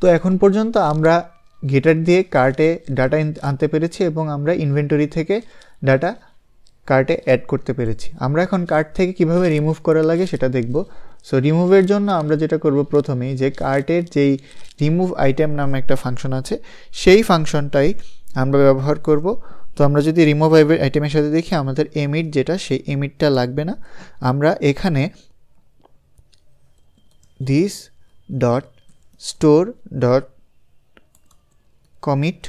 তো এখন পর্যন্ত আমরা গিটার দিয়ে কার্টে ডাটা আনতে পেরেছি এবং আমরা ইনভেন্টরি থেকে ডাটা কার্টে অ্যাড করতে পেরেছি আমরা এখন কার্ট থেকে কিভাবে রিমুভ করা লাগে সেটা দেখব সো রিমুভের জন্য আমরা যেটা করব প্রথমেই যে কার্টের যেই রিমুভ আইটেম নামে একটা ফাংশন আছে সেই ফাংশনটাই আমরা ব্যবহার করব তো আমরা যদি রিমুভ আইটেমের সাথে দেখি আমাদের এমিট যেটা সেই এমিটটা লাগবে না আমরা এখানে this dot store dot commit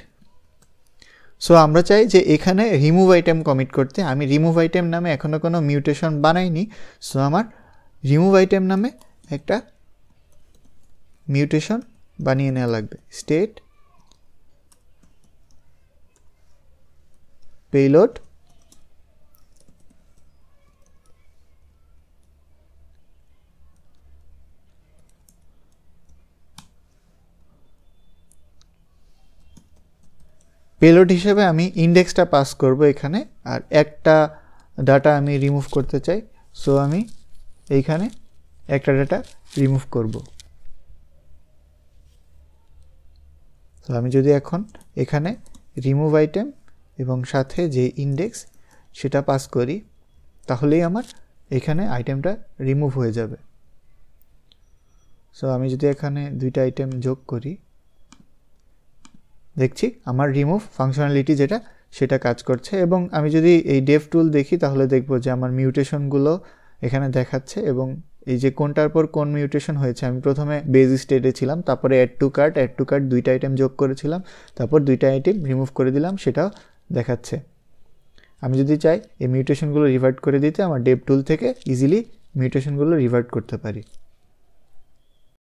so আমরা চাই যে এখানে রিমুভ আইটেম কমিট করতে আমি রিমুভ আইটেম নামে এখনও কোনো মিউটেশন বানাইনি সো আমার রিমুভ আইটেম নামে একটা মিউটেশন বানিয়ে নেওয়া লাগবে স্টেট পেইলোড পেলোড হিসেবে আমি ইন্ডেক্সটা পাস করব এখানে আর একটা ডাটা আমি রিমুভ করতে চাই সো আমি এইখানে একটা ডাটা রিমুভ করব তো আমি যদি এখন এখানে রিমুভ আইটেম এবং সাথে যে ইন্ডেক্স সেটা পাস করি তাহলেই আমার এখানে আইটেমটা রিমুভ হয়ে যাবে সো আমি যদি এখানে দুইটা আইটেম যোগ করি দেখছি আমার রিমুভ ফাংশনালিটি যেটা সেটা কাজ করছে এবং আমি যদি এই ডেভ টুল দেখি তাহলে দেখব যে আমার মিউটেশনগুলো এখানে দেখাচ্ছে এবং এই যে কোনটার পর কোন মিউটেশন হয়েছে আমি প্রথমে বেজ স্টেটে ছিলাম তারপরে add to cart add to cart দুইটা আইটেম যোগ করেছিলাম তারপর দুইটা আইটেম রিমুভ করে দিলাম সেটাও দেখাচ্ছে আমি যদি চাই এই মিউটেশনগুলো রিভার্ট করে দিতে আমার ডেভ টুল থেকে ইজিলি মিউটেশনগুলো রিভার্ট করতে পারি